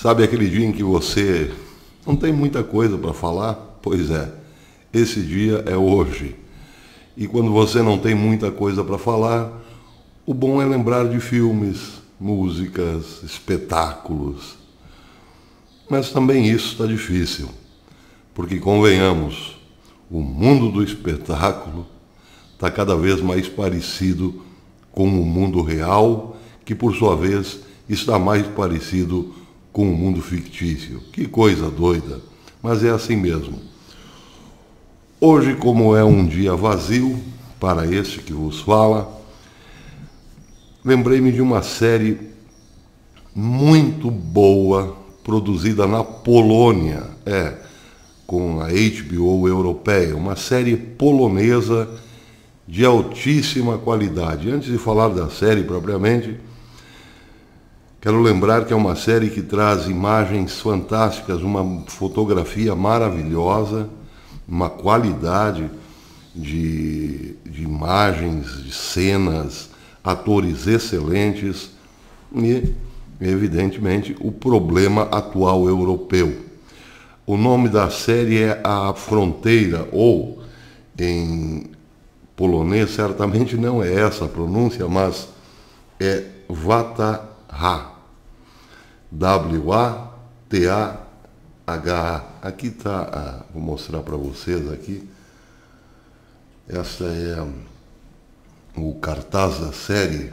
Sabe aquele dia em que você não tem muita coisa para falar? Pois é, esse dia é hoje. E quando você não tem muita coisa para falar, o bom é lembrar de filmes, músicas, espetáculos. Mas também isso está difícil, porque convenhamos, o mundo do espetáculo está cada vez mais parecido com o mundo real, que por sua vez está mais parecido com com o um mundo fictício. Que coisa doida, mas é assim mesmo. Hoje, como é um dia vazio para este que vos fala, lembrei-me de uma série muito boa produzida na Polônia, é, com a HBO europeia, uma série polonesa de altíssima qualidade. Antes de falar da série propriamente, Quero lembrar que é uma série que traz imagens fantásticas, uma fotografia maravilhosa, uma qualidade de, de imagens, de cenas, atores excelentes e, evidentemente, o problema atual europeu. O nome da série é A Fronteira, ou em polonês certamente não é essa a pronúncia, mas é Vataha. W-A-T-A-H-A. Aqui está, ah, vou mostrar para vocês aqui. essa é hum, o cartaz da série,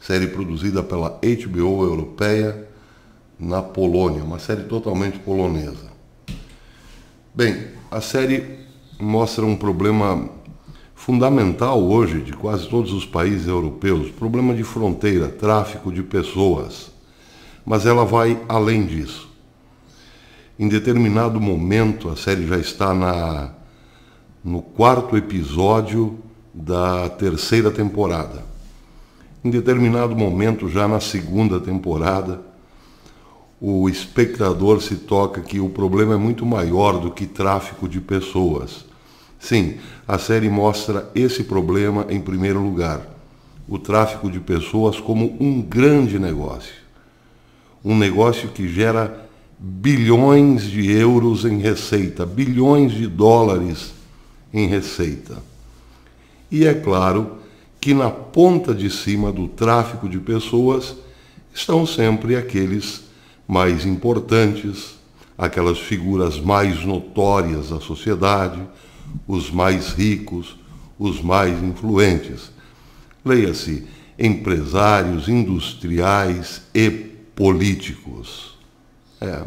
série produzida pela HBO Europeia na Polônia, uma série totalmente polonesa. Bem, a série mostra um problema fundamental hoje de quase todos os países europeus, problema de fronteira, tráfico de pessoas mas ela vai além disso. Em determinado momento, a série já está na, no quarto episódio da terceira temporada. Em determinado momento, já na segunda temporada, o espectador se toca que o problema é muito maior do que tráfico de pessoas. Sim, a série mostra esse problema em primeiro lugar: o tráfico de pessoas como um grande negócio um negócio que gera bilhões de euros em receita, bilhões de dólares em receita. E é claro que na ponta de cima do tráfico de pessoas estão sempre aqueles mais importantes, aquelas figuras mais notórias da sociedade, os mais ricos, os mais influentes. Leia-se empresários, industriais e políticos. É,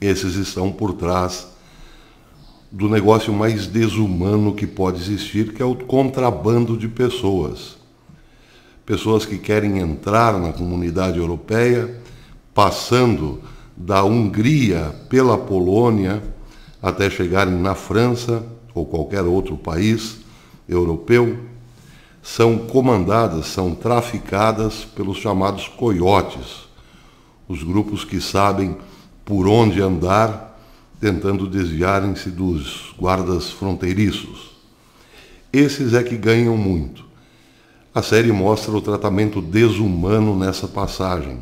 esses estão por trás do negócio mais desumano que pode existir, que é o contrabando de pessoas. Pessoas que querem entrar na comunidade europeia, passando da Hungria pela Polônia até chegarem na França ou qualquer outro país europeu são comandadas, são traficadas pelos chamados coiotes, os grupos que sabem por onde andar, tentando desviarem-se dos guardas fronteiriços. Esses é que ganham muito. A série mostra o tratamento desumano nessa passagem.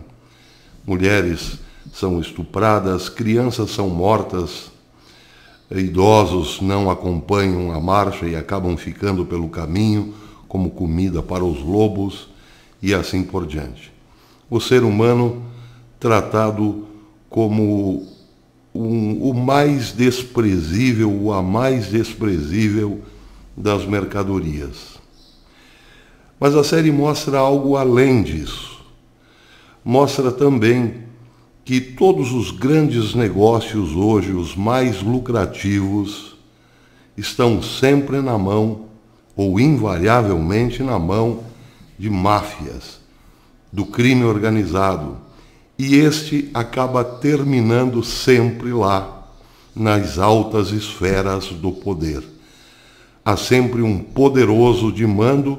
Mulheres são estupradas, crianças são mortas, idosos não acompanham a marcha e acabam ficando pelo caminho como comida para os lobos e assim por diante. O ser humano tratado como um, o mais desprezível, a mais desprezível das mercadorias. Mas a série mostra algo além disso. Mostra também que todos os grandes negócios hoje, os mais lucrativos, estão sempre na mão ou invariavelmente na mão de máfias, do crime organizado, e este acaba terminando sempre lá, nas altas esferas do poder. Há sempre um poderoso de mando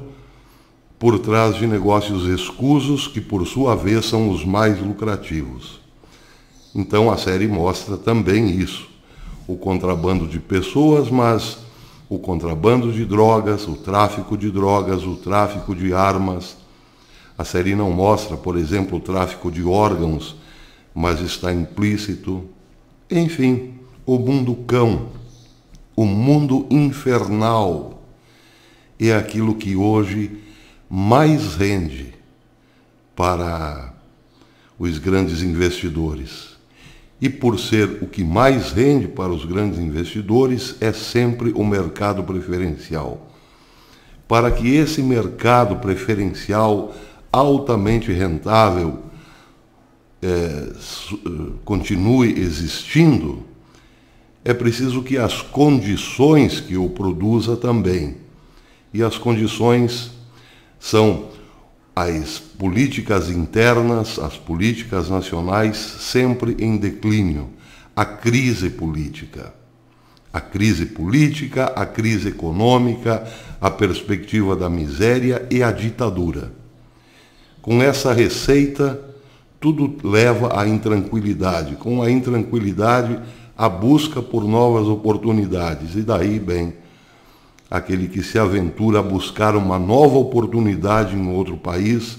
por trás de negócios escusos que, por sua vez, são os mais lucrativos. Então a série mostra também isso: o contrabando de pessoas, mas o contrabando de drogas, o tráfico de drogas, o tráfico de armas. A série não mostra, por exemplo, o tráfico de órgãos, mas está implícito. Enfim, o mundo cão, o mundo infernal, é aquilo que hoje mais rende para os grandes investidores e por ser o que mais rende para os grandes investidores, é sempre o mercado preferencial. Para que esse mercado preferencial altamente rentável é, continue existindo, é preciso que as condições que o produza também. E as condições são as políticas internas, as políticas nacionais sempre em declínio, a crise política. A crise política, a crise econômica, a perspectiva da miséria e a ditadura. Com essa receita, tudo leva à intranquilidade. Com a intranquilidade, a busca por novas oportunidades. E daí, bem, aquele que se aventura a buscar uma nova oportunidade em outro país,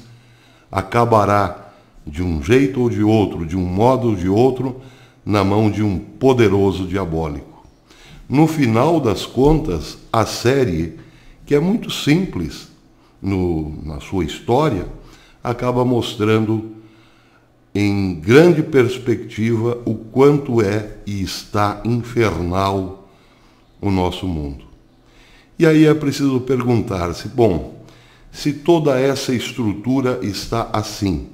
acabará, de um jeito ou de outro, de um modo ou de outro, na mão de um poderoso diabólico. No final das contas, a série, que é muito simples no, na sua história, acaba mostrando em grande perspectiva o quanto é e está infernal o nosso mundo. E aí é preciso perguntar-se: bom, se toda essa estrutura está assim,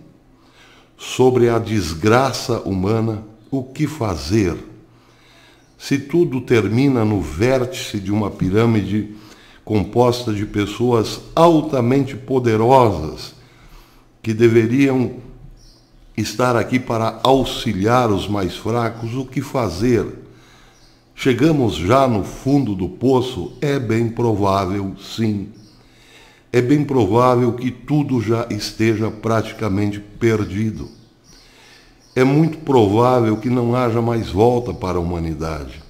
sobre a desgraça humana, o que fazer? Se tudo termina no vértice de uma pirâmide composta de pessoas altamente poderosas que deveriam estar aqui para auxiliar os mais fracos, o que fazer? Chegamos já no fundo do poço? É bem provável, sim. É bem provável que tudo já esteja praticamente perdido. É muito provável que não haja mais volta para a humanidade.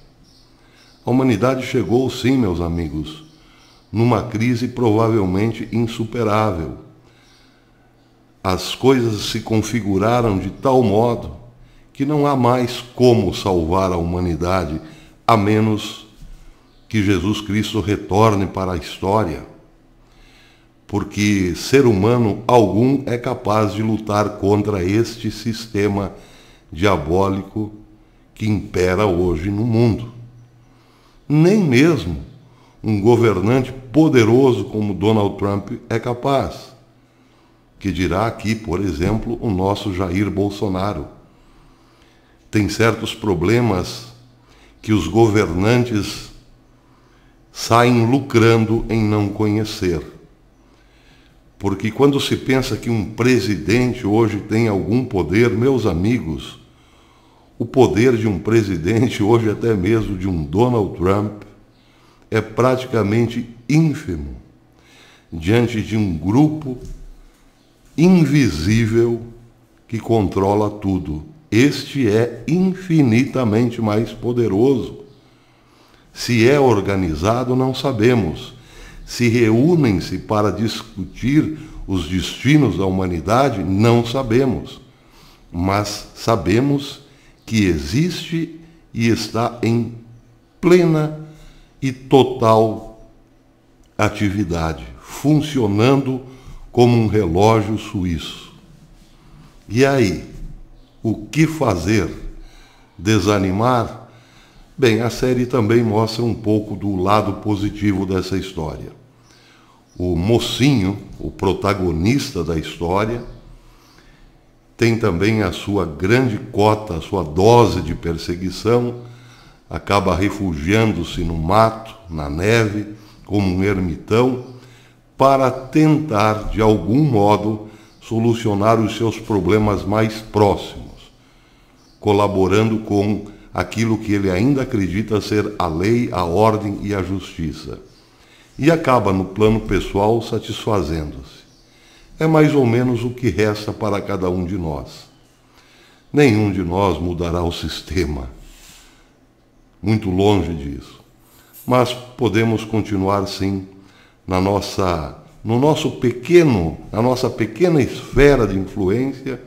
A humanidade chegou, sim, meus amigos, numa crise provavelmente insuperável. As coisas se configuraram de tal modo que não há mais como salvar a humanidade a menos que Jesus Cristo retorne para a história, porque ser humano algum é capaz de lutar contra este sistema diabólico que impera hoje no mundo. Nem mesmo um governante poderoso como Donald Trump é capaz. Que dirá aqui, por exemplo, o nosso Jair Bolsonaro. Tem certos problemas que os governantes saem lucrando em não conhecer. Porque quando se pensa que um presidente hoje tem algum poder, meus amigos, o poder de um presidente, hoje até mesmo de um Donald Trump, é praticamente ínfimo diante de um grupo invisível que controla tudo este é infinitamente mais poderoso. Se é organizado, não sabemos. Se reúnem-se para discutir os destinos da humanidade, não sabemos. Mas sabemos que existe e está em plena e total atividade, funcionando como um relógio suíço. E aí, o que fazer? Desanimar? Bem, a série também mostra um pouco do lado positivo dessa história. O mocinho, o protagonista da história, tem também a sua grande cota, a sua dose de perseguição, acaba refugiando-se no mato, na neve, como um ermitão, para tentar, de algum modo, solucionar os seus problemas mais próximos colaborando com aquilo que ele ainda acredita ser a lei, a ordem e a justiça. E acaba no plano pessoal satisfazendo-se. É mais ou menos o que resta para cada um de nós. Nenhum de nós mudará o sistema. Muito longe disso. Mas podemos continuar sim na nossa no nosso pequeno, na nossa pequena esfera de influência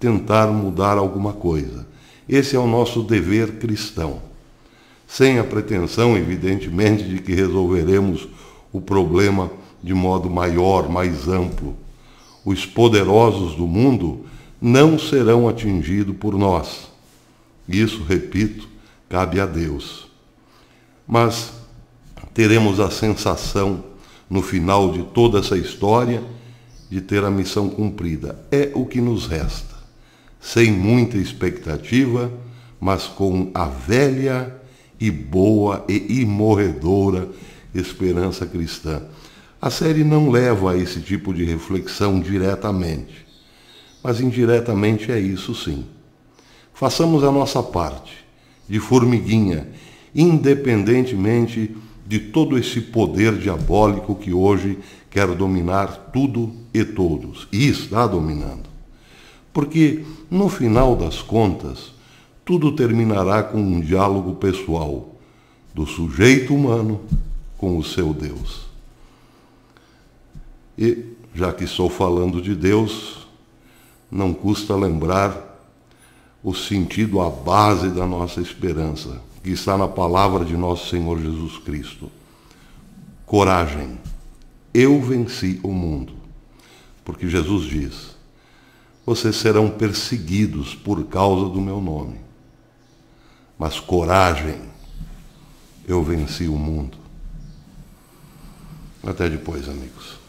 tentar mudar alguma coisa. Esse é o nosso dever cristão. Sem a pretensão, evidentemente, de que resolveremos o problema de modo maior, mais amplo. Os poderosos do mundo não serão atingidos por nós. Isso, repito, cabe a Deus. Mas teremos a sensação, no final de toda essa história, de ter a missão cumprida. É o que nos resta sem muita expectativa, mas com a velha e boa e imorredora esperança cristã. A série não leva a esse tipo de reflexão diretamente, mas indiretamente é isso sim. Façamos a nossa parte, de formiguinha, independentemente de todo esse poder diabólico que hoje quer dominar tudo e todos, e está dominando porque, no final das contas, tudo terminará com um diálogo pessoal do sujeito humano com o seu Deus. E, já que estou falando de Deus, não custa lembrar o sentido, a base da nossa esperança, que está na palavra de nosso Senhor Jesus Cristo. Coragem, eu venci o mundo. Porque Jesus diz: vocês serão perseguidos por causa do meu nome. Mas coragem, eu venci o mundo. Até depois, amigos.